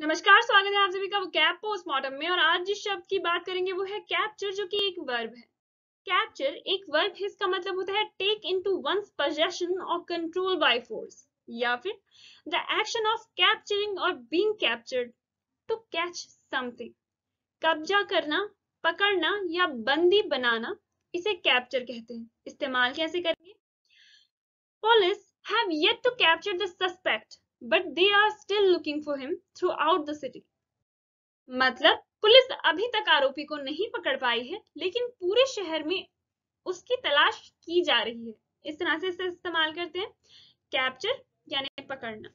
नमस्कार स्वागत है आप सभी का वो कैप पोस्टमार्टम में और आज जिस शब्द की बात करेंगे वो है कैप्चर जो कि एक वर्ब है कैप्चर एक वर्ब है इसका मतलब होता है take into one's possession और कंट्रोल बाय फोर्स या फिर द एक्शन ऑफ कैप्चरिंग और being captured to catch something कब्जा करना पकड़ना या बंदी बनाना इसे कैप्चर कहते हैं इस्तेमाल कैसे करेंगे police have yet to capture the suspect but they are still looking for him throughout the city मतलब पुलिस अभी तक आरोपी को नहीं पकड़ पाई है लेकिन पूरे शहर में उसकी तलाश की जा रही है इस तरह से इसे इस्तेमाल करते हैं कैप्चर यानी पकड़ना